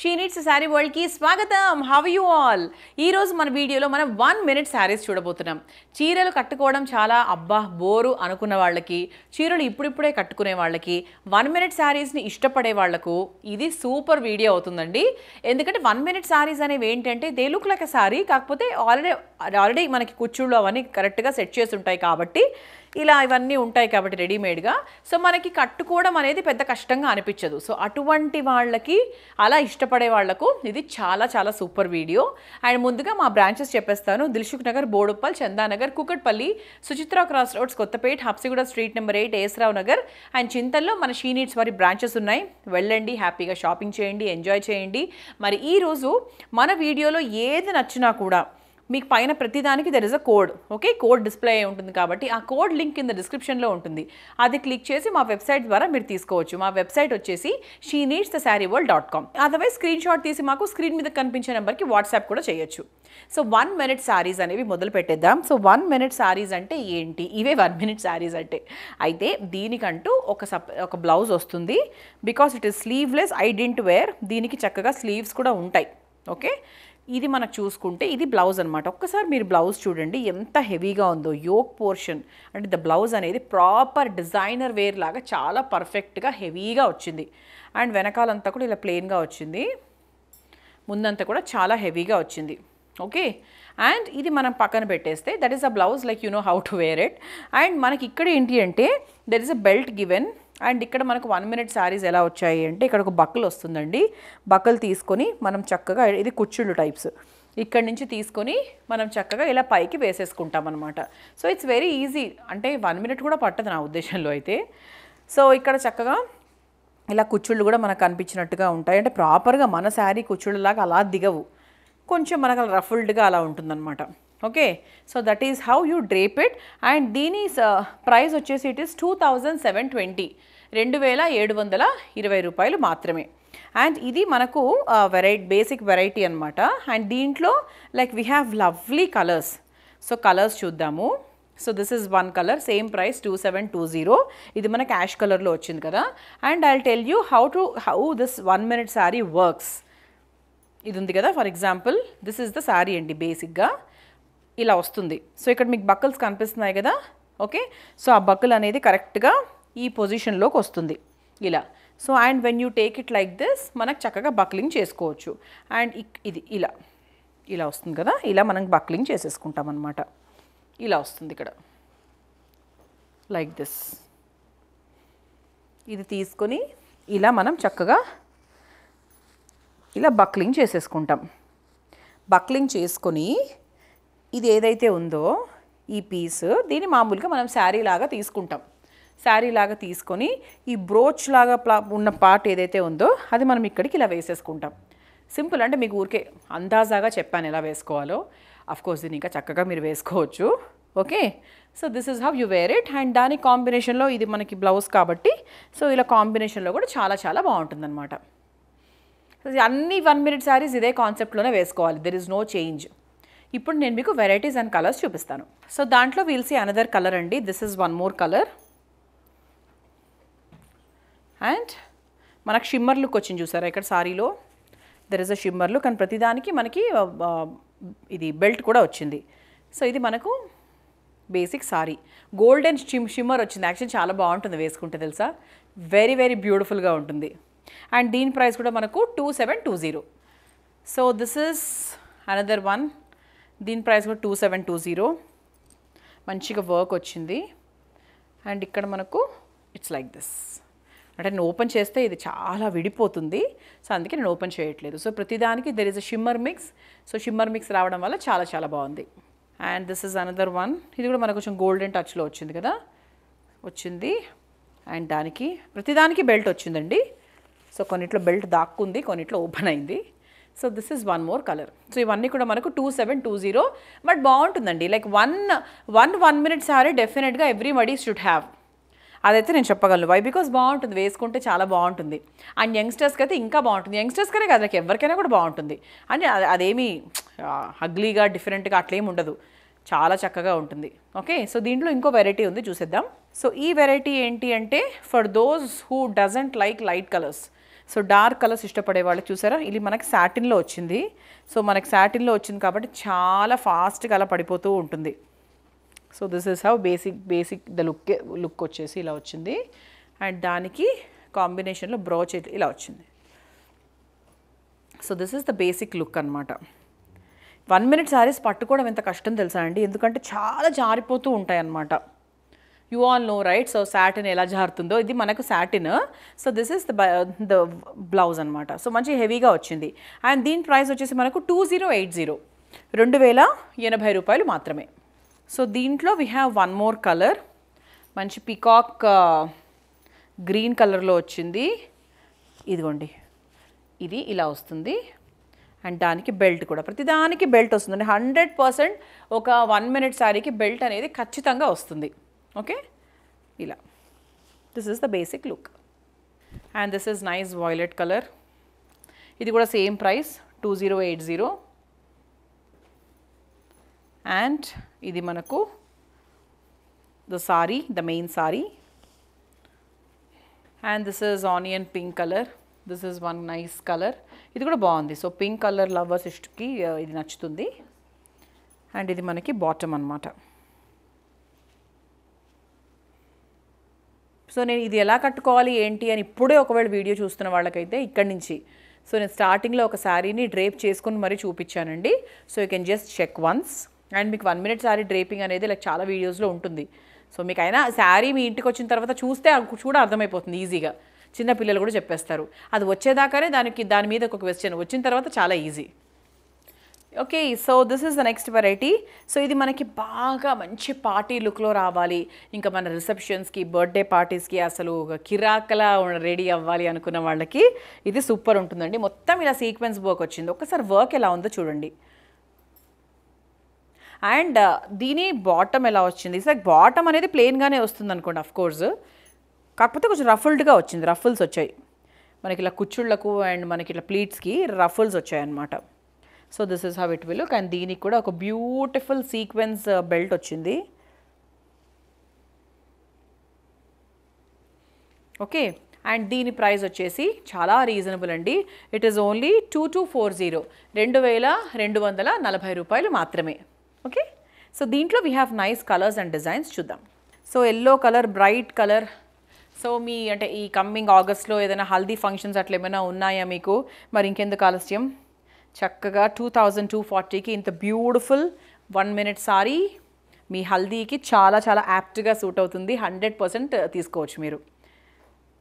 she needs sari వరల్డ్కి స్వాగతం have you all ఈరోజు మన వీడియోలో మనం వన్ మినిట్ శారీస్ చూడబోతున్నాం చీరలు కట్టుకోవడం చాలా అబ్బా బోరు అనుకున్న వాళ్ళకి చీరలు ఇప్పుడిప్పుడే కట్టుకునే వాళ్ళకి వన్ మినిట్ శారీస్ని ఇష్టపడే వాళ్లకు ఇది సూపర్ వీడియో అవుతుందండి ఎందుకంటే వన్ మినిట్ శారీస్ అనేవి ఏంటంటే దే లుక్ శారీ కాకపోతే ఆల్రెడీ ఆల్రెడీ మనకి కూర్చుళ్ళు అవన్నీ కరెక్ట్గా సెట్ చేసి ఉంటాయి కాబట్టి ఇలా ఇవన్నీ ఉంటాయి కాబట్టి రెడీమేడ్గా సో మనకి కట్టుకోవడం అనేది పెద్ద కష్టంగా అనిపించదు సో అటువంటి వాళ్ళకి అలా ఇష్టపడే వాళ్లకు ఇది చాలా చాలా సూపర్ వీడియో అండ్ ముందుగా మా బ్రాంచెస్ చెప్పేస్తాను Dilsukh Nagar Boduppal Chandanagar Kukatpally Suchitra cross roads Kothapet Habsiguda street number eight ఏసరావు నగర్ అండ్ చింతల్లో మన షీనీట్స్ వారి బ్రాంచెస్ ఉన్నాయి వెళ్ళండి హ్యాపీగా షాపింగ్ చేయండి ఎంజాయ్ చేయండి మరి ఈరోజు మన వీడియోలో ఏది నచ్చినా కూడా మీకు పైన ప్రతిదానికి there is a code okay code display అయి ఉంటుంది కాబట్టి ఆ కోడ్ లింక్ కింద డిస్క్రిప్షన్లో ఉంటుంది అది క్లిక్ చేసి మా వెబ్సైట్ ద్వారా మీరు తీసుకోవచ్చు మా వెబ్సైట్ వచ్చేసి she needs the sari world dot com otherwise screen shot తీసి మాకు స్క్రీన్ మీద కనిపించే నెంబర్కి వాట్సాప్ కూడా చేయొచ్చు సో వన్ మినిట్ శారీస్ అనేవి మొదలు పెట్టేద్దాం సో వన్ మినిట్ శారీస్ అంటే ఏంటి ఇవే వన్ మినిట్ శారీస్ అంటే అయితే దీనికంటూ ఒక సప్ ఒక బ్లౌజ్ వస్తుంది because it is sleeveless don't wear దీనికి చక్కగా స్లీవ్స్ కూడా ఉంటాయి ఓకే ఇది మనకు చూసుకుంటే ఇది బ్లౌజ్ అనమాట ఒక్కసారి మీరు బ్లౌజ్ చూడండి ఎంత హెవీగా ఉందో యోక్ పోర్షన్ అంటే ద బ్లౌజ్ అనేది ప్రాపర్ డిజైనర్ వేర్ లాగా చాలా పర్ఫెక్ట్గా హెవీగా వచ్చింది అండ్ వెనకాలంతా కూడా ఇలా ప్లెయిన్గా వచ్చింది ముందంతా కూడా చాలా హెవీగా వచ్చింది ఓకే అండ్ ఇది మనం పక్కన పెట్టేస్తే that is a blouse like you know how to wear it and మనకి ఇక్కడ ఏంటి అంటే that is a belt given and ఇక్కడ మనకు వన్ మినిట్ శారీస్ ఎలా వచ్చాయి అంటే ఇక్కడ ఒక బక్కలు వస్తుందండి బక్కలు తీసుకొని మనం చక్కగా ఇది కుచ్చుళ్ళు టైప్స్ ఇక్కడ నుంచి తీసుకొని మనం చక్కగా ఇలా పైకి వేసేసుకుంటాం అనమాట సో ఇట్స్ వెరీ ఈజీ అంటే వన్ మినిట్ కూడా పట్టదు నా ఉద్దేశంలో అయితే సో ఇక్కడ చక్కగా ఇలా కుచ్చుళ్ళు కూడా మనకు కనిపించినట్టుగా ఉంటాయి అంటే ప్రాపర్గా మన శారీ కుచ్చుళ్ళలాగా అలా దిగవు కొంచెం మనకు అలా రఫుల్డ్గా అలా ఉంటుందన్నమాట okay so that is how you drape it and దీని ప్రైస్ uh, వచ్చేసి it is two thousand seven twenty రెండు వేల ఏడు వందల ఇరవై రూపాయలు మాత్రమే అండ్ ఇది మనకు వెరైటీ బేసిక్ వెరైటీ అనమాట అండ్ దీంట్లో like we have lovely colours so colours చూద్దాము so this is one colour same price two seven two zero ఇది మన యాష్ కలర్లో వచ్చింది కదా and I tell you how to how this one minute sari works ఇది ఉంది కదా for example this is the sari అండి బేసిక్గా ఇలా వస్తుంది సో ఇక్కడ మీకు బక్కల్స్ కనిపిస్తున్నాయి కదా ఓకే సో ఆ బక్కలు అనేది కరెక్ట్గా ఈ పొజిషన్లోకి వస్తుంది ఇలా so and when you take it like this మనకు చక్కగా బక్లింగ్ చేసుకోవచ్చు అండ్ ఇది ఇలా ఇలా వస్తుంది కదా ఇలా మనం బక్లింగ్ చేసేసుకుంటాం అనమాట ఇలా వస్తుంది ఇక్కడ లైక్ దిస్ ఇది తీసుకొని ఇలా మనం చక్కగా ఇలా బక్లింగ్ చేసేసుకుంటాం బక్లింగ్ చేసుకొని ఇది ఏదైతే ఉందో ఈ పీస్ దీన్ని మామూలుగా మనం శారీ లాగా తీసుకుంటాం శారీ లాగా తీసుకొని ఈ బ్రోచ్ లాగా ఉన్న పార్ట్ ఏదైతే ఉందో అది మనం ఇక్కడికి ఇలా వేసేసుకుంటాం సింపుల్ అంటే మీకు ఊరికే అందాజాగా చెప్పాను ఎలా వేసుకోవాలో కోర్స్ దీన్ని ఇంకా చక్కగా మీరు వేసుకోవచ్చు okay so this is how you wear it and దాని కాంబినేషన్లో ఇది మనకి బ్లౌజ్ కాబట్టి సో ఇలా కాంబినేషన్లో కూడా చాలా చాలా బాగుంటుందన్నమాట అన్ని వన్ మినిట్ శారీస్ ఇదే కాన్సెప్ట్లోనే వేసుకోవాలి దెర్ ఇస్ నో చేంజ్ ఇప్పుడు నేను మీకు వెరైటీస్ అండ్ కలర్స్ చూపిస్తాను సో దాంట్లో వీల్ సీ అనదర్ కలర్ అండి this is one more colour and మనకు షిమ్మర్ లుక్ వచ్చింది చూసారా ఇక్కడ సారీలో there is a shimmer look and ప్రతిదానికి మనకి ఇది బెల్ట్ కూడా వచ్చింది సో ఇది మనకు basic sari golden shim shimmer వచ్చింది యాక్చువల్ చాలా బాగుంటుంది వేసుకుంటే తెలుసా వెరీ వెరీ బ్యూటిఫుల్గా ఉంటుంది అండ్ దీని ప్రైస్ కూడా మనకు two seven two zero so this is another one దీని ప్రైస్ కూడా టూ సెవెన్ టూ జీరో మంచిగా వర్క్ వచ్చింది అండ్ ఇక్కడ మనకు ఇట్స్ లైక్ దిస్ అంటే నేను ఓపెన్ చేస్తే ఇది చాలా విడిపోతుంది సో అందుకే నేను ఓపెన్ చేయట్లేదు సో ప్రతిదానికి there is a shimmer mix so shimmer mix రావడం వల్ల చాలా చాలా బాగుంది and this is another one ఇది కూడా మనకు కొంచెం గోల్డెన్ టచ్లో వచ్చింది కదా వచ్చింది అండ్ దానికి ప్రతిదానికి బెల్ట్ వచ్చిందండి సో కొన్నిట్లో బెల్ట్ దాక్కుంది కొన్నిట్లో ఓపెన్ అయింది so this is one more colour so ఇవన్నీ కూడా మనకు two seven two zero but బాగుంటుందండి like one one one minute sari డెఫినెట్గా ఎవ్రీ మడీ షుడ్ హ్యావ్ అదైతే నేను చెప్పగలను వై బికాస్ బాగుంటుంది వేసుకుంటే చాలా బాగుంటుంది అండ్ యంగ్స్టర్స్కి అయితే ఇంకా బాగుంటుంది యంగ్స్టర్స్కనే కాదు నాకు ఎవరికైనా కూడా బాగుంటుంది అని అదేమి హగ్లీగా డిఫరెంట్గా అట్లేమి ఉండదు చాలా చక్కగా ఉంటుంది ఓకే సో దీంట్లో ఇంకో వెరైటీ ఉంది చూసేద్దాం సో ఈ వెరైటీ ఏంటి అంటే for those who doesn't like light colours so dark colours ఇష్టపడే వాళ్ళు చూసారా ఇది మనకి సాటిన్లో వచ్చింది సో మనకి సాటిన్లో వచ్చింది కాబట్టి చాలా ఫాస్ట్గా అలా పడిపోతూ ఉంటుంది so this is how basic basic the look look వచ్చేసి ఇలా వచ్చింది అండ్ దానికి కాంబినేషన్లో బ్రోచ్ ఇలా వచ్చింది so this is the basic look అనమాట వన్ మినిట్ శారీస్ పట్టుకోవడం ఎంత కష్టం తెలుసా అండి ఎందుకంటే చాలా జారిపోతూ ఉంటాయి అన్నమాట you all know right so satin ఎలా జారుతుందో ఇది మనకు satin so this is the the blouse అనమాట సో మంచి హెవీగా వచ్చింది అండ్ దీని ప్రైస్ వచ్చేసి మనకు టూ జీరో ఎయిట్ జీరో రెండు వేల ఎనభై రూపాయలు మాత్రమే సో దీంట్లో we have one more colour మంచి పికాక్ గ్రీన్ కలర్లో వచ్చింది ఇదిగోండి ఇది ఇలా వస్తుంది అండ్ దానికి బెల్ట్ కూడా ప్రతిదానికి బెల్ట్ వస్తుందండి హండ్రెడ్ పర్సెంట్ ఒక వన్ మినిట్ శారీకి బెల్ట్ అనేది ఖచ్చితంగా వస్తుంది ఓకే ఇలా this is the basic look and this is nice violet colour ఇది కూడా same price two zero eight zero and ఇది మనకు the sari the main sari and this is onion pink colour this is one nice colour ఇది కూడా బాగుంది so pink colour lovers ఇష్టకి ఇది నచ్చుతుంది అండ్ ఇది మనకి బాటమ్ అనమాట సో నేను ఇది ఎలా కట్టుకోవాలి ఏంటి అని ఇప్పుడే ఒకవేళ వీడియో చూస్తున్న వాళ్ళకైతే ఇక్కడి నుంచి సో నేను స్టార్టింగ్లో ఒక శారీని డ్రేప్ చేసుకుని మరీ చూపించానండి so you can just check once and మీకు వన్ మినిట్ శారీ డ్రేపింగ్ అనేది ఇలా చాలా వీడియోస్లో ఉంటుంది సో మీకు అయినా శారీ మీ ఇంటికి వచ్చిన తర్వాత చూస్తే కూడా అర్థమైపోతుంది ఈజీగా చిన్న పిల్లలు కూడా చెప్పేస్తారు అది వచ్చేదాకానే దానికి దాని మీద ఒక క్వశ్చన్ వచ్చిన తర్వాత చాలా easy okay so this is the next variety so ఇది మనకి బాగా మంచి పార్టీ లుక్లో రావాలి ఇంకా మన రిసెప్షన్స్కి బర్త్డే పార్టీస్కి అసలు ఒక కిరాకలా రెడీ అవ్వాలి అనుకున్న వాళ్ళకి ఇది సూపర్ ఉంటుందండి మొత్తం ఇలా సీక్వెన్స్ వర్క్ వచ్చింది ఒకసారి వర్క్ ఎలా ఉందో చూడండి అండ్ uh, దీని బాటమ్ ఎలా వచ్చింది లైక్ బాటమ్ అనేది ప్లెయిన్గానే వస్తుంది అనుకోండి అఫ్ కోర్స్ కాకపోతే కొంచెం రఫుల్డ్గా వచ్చింది రఫుల్స్ వచ్చాయి మనకి ఇలా కుచ్చుళ్ళకు అండ్ మనకి ఇట్లా ప్లీట్స్కి రఫుల్స్ వచ్చాయన్నమాట so this is how it will and దీనికి కూడా ఒక బ్యూటిఫుల్ సీక్వెన్స్ బెల్ట్ వచ్చింది ఓకే అండ్ దీని ప్రైస్ వచ్చేసి చాలా రీజనబుల్ అండి it is only two two four zero రెండు వేల రెండు వందల నలభై రూపాయలు మాత్రమే ఓకే సో దీంట్లో we have nice colours and designs చూద్దాం so yellow colour bright colour so మీ అంటే ఈ కమ్మింగ్ ఆగస్ట్లో ఏదైనా హల్దీ ఫంక్షన్స్ అట్లా ఏమైనా ఉన్నాయా మీకు మరి ఇంకెందుకు ఆలస్యం చక్కగా టూ థౌజండ్ టూ ఫార్టీకి ఇంత బ్యూటిఫుల్ వన్ మినిట్ సారీ మీ హల్దీకి చాలా చాలా యాప్ట్గా సూట్ అవుతుంది హండ్రెడ్ పర్సెంట్ తీసుకోవచ్చు మీరు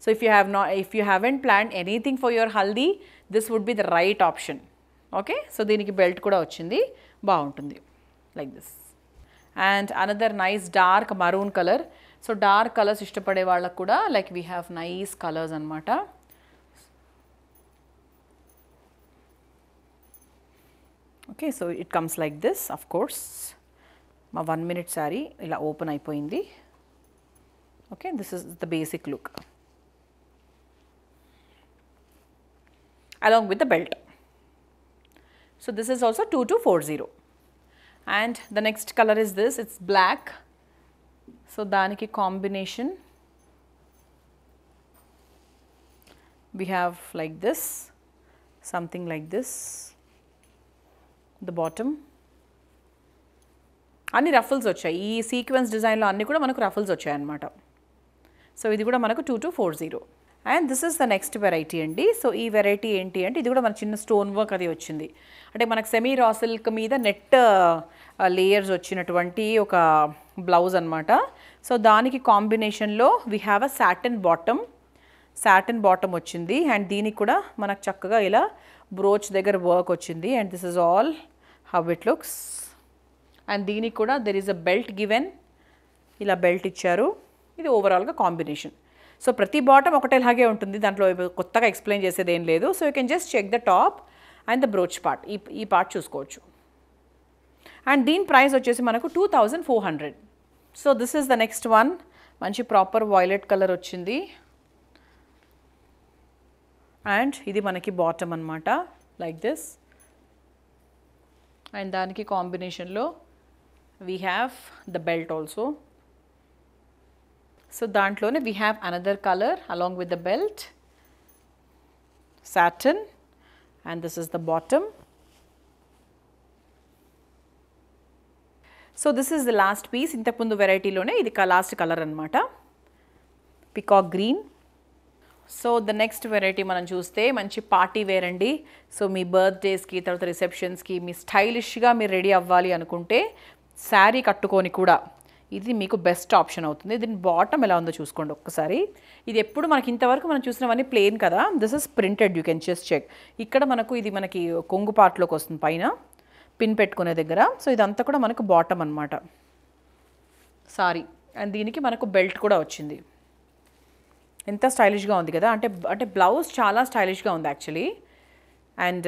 సో ఇఫ్ యూ హ్యావ్ నా if you haven't plan anything for your Haldi this would be the right option okay so దీనికి బెల్ట్ కూడా వచ్చింది బాగుంటుంది like this and another nice dark maroon color so dark colors ishtapade kuda like we have nice colors anamata okay so it comes like this of course my 1 minute sari ila open aipoyindi okay this is the basic look along with the belt so this is also 2240 and the next color is this it's black so daniki combination we have like this something like this the bottom and ruffles are e sequence design lo anni kuda ruffles so idi kuda 2240 and this is the next variety అండి so ఈ variety ఏంటి అంటే ఇది కూడా మన చిన్న stone work అది వచ్చింది అంటే మనకు సెమీ రా సిల్క్ మీద నెట్ లేయర్స్ uh, వచ్చినటువంటి ఒక బ్లౌజ్ అనమాట సో దానికి కాంబినేషన్లో we have a satin bottom satin bottom వచ్చింది అండ్ దీనికి కూడా మనకు చక్కగా ఇలా బ్రోచ్ దగ్గర వర్క్ వచ్చింది and this is all how it looks and దీనికి కూడా there is a belt given ఇలా బెల్ట్ ఇచ్చారు ఇది ఓవరాల్గా కాంబినేషన్ సో ప్రతి బాటమ్ లాగే ఉంటుంది దాంట్లో కొత్తగా ఎక్స్ప్లెయిన్ చేసేది ఏం లేదు so you can just check the top and the brooch part ఈ ఈ పార్ట్ చూసుకోవచ్చు అండ్ దీని ప్రైస్ వచ్చేసి మనకు two thousand four hundred so this is the next one మంచి ప్రాపర్ వాయిలెట్ కలర్ వచ్చింది అండ్ ఇది మనకి బాటమ్ అనమాట లైక్ దిస్ అండ్ దానికి కాంబినేషన్లో we have the belt also so దాంట్లోనే we have another colour along with the belt satin and this is the bottom so this is the last piece ఇంతకుముందు వెరైటీలోనే ఇది last colour అనమాట peacock green so the next variety మనం చూస్తే మంచి party wear అండి so మీ బర్త్డేస్కి తర్వాత రిసెప్షన్స్కి మీ స్టైలిష్గా మీరు రెడీ అవ్వాలి అనుకుంటే శారీ కట్టుకొని కూడా ఇది మీకు బెస్ట్ ఆప్షన్ అవుతుంది దీని బాటమ్ ఎలా ఉందో చూసుకోండి ఒక్కసారి ఇది ఎప్పుడు మనకి ఇంతవరకు మనం చూసినవన్నీ ప్లేన్ కదా this is printed you can just check ఇక్కడ మనకు ఇది మనకి కొంగు పార్ట్లోకి వస్తుంది పైన పిన్ పెట్టుకునే దగ్గర సో ఇదంతా కూడా మనకు బాటమ్ అనమాట సారీ అండ్ దీనికి మనకు బెల్ట్ కూడా వచ్చింది ఎంత స్టైలిష్గా ఉంది కదా అంటే అంటే బ్లౌజ్ చాలా స్టైలిష్గా ఉంది యాక్చువల్లీ అండ్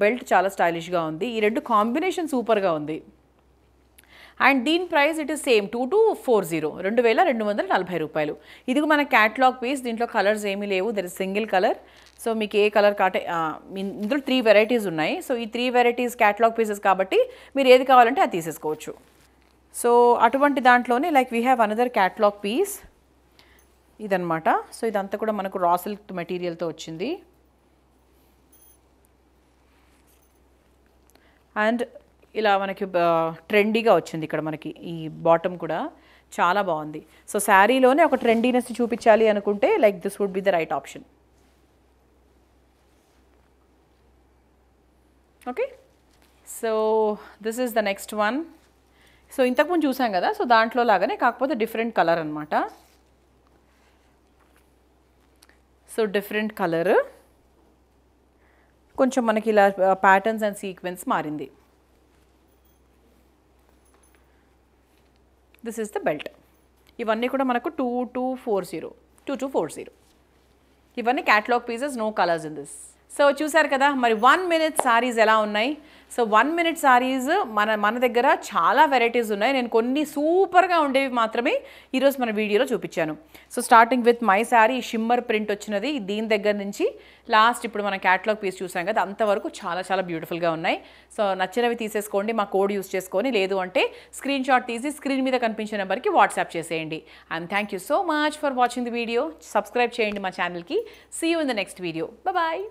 బెల్ట్ చాలా స్టైలిష్గా ఉంది ఈ రెండు కాంబినేషన్ సూపర్గా ఉంది అండ్ దీని price it is same two two four zero రెండు వేల రెండు వందల నలభై రూపాయలు ఇది మన క్యాట్లాగ్ పీస్ దీంట్లో కలర్స్ ఏమీ లేవు there is single colour so మీకు ఏ కలర్ కాటే ఇందులో త్రీ వెరైటీస్ ఉన్నాయి సో ఈ త్రీ వెరైటీస్ క్యాటలాగ్ పీసెస్ కాబట్టి మీరు ఏది కావాలంటే అది తీసేసుకోవచ్చు సో అటువంటి దాంట్లోనే like we have another catalogue piece ఇదనమాట సో ఇదంతా కూడా మనకు రా సిల్క్ మెటీరియల్తో వచ్చింది అండ్ ఇలా మనకి ట్రెండీగా వచ్చింది ఇక్కడ మనకి ఈ బాటమ్ కూడా చాలా బాగుంది సో శారీలోనే ఒక ట్రెండీనెస్ చూపించాలి అనుకుంటే like this would be the right option okay so this is the next one so ఇంతకుముందు చూసాం కదా సో దాంట్లో లాగానే కాకపోతే డిఫరెంట్ కలర్ అనమాట సో డిఫరెంట్ కలర్ కొంచెం మనకి ఇలా ప్యాటర్న్స్ అండ్ సీక్వెన్స్ మారింది దిస్ ఇస్ ద బెల్ట్ ఇవన్నీ కూడా మనకు two two four zero two two four zero ఇవన్నీ catalogue pieces no colours in this so చూసారు కదా మరి వన్ మినిట్ శారీస్ ఎలా ఉన్నాయి సో వన్ మినిట్ శారీస్ మన మన దగ్గర చాలా వెరైటీస్ ఉన్నాయి నేను కొన్ని సూపర్గా ఉండేవి మాత్రమే ఈరోజు మన వీడియోలో చూపించాను so starting with my sari shimmer print వచ్చినది దీని దగ్గర నుంచి లాస్ట్ ఇప్పుడు మనం క్యాటలాగ్ పీస్ చూసాం కదా అంతవరకు చాలా చాలా బ్యూటిఫుల్గా ఉన్నాయి సో నచ్చినవి తీసేసుకోండి మా కోడ్ యూస్ చేసుకొని లేదు అంటే స్క్రీన్ షాట్ తీసి స్క్రీన్ మీద కనిపించే నెంబర్కి వాట్సాప్ చేసేయండి and thank you so much for watching the video subscribe చేయండి మా ఛానల్కి see you in the next video bye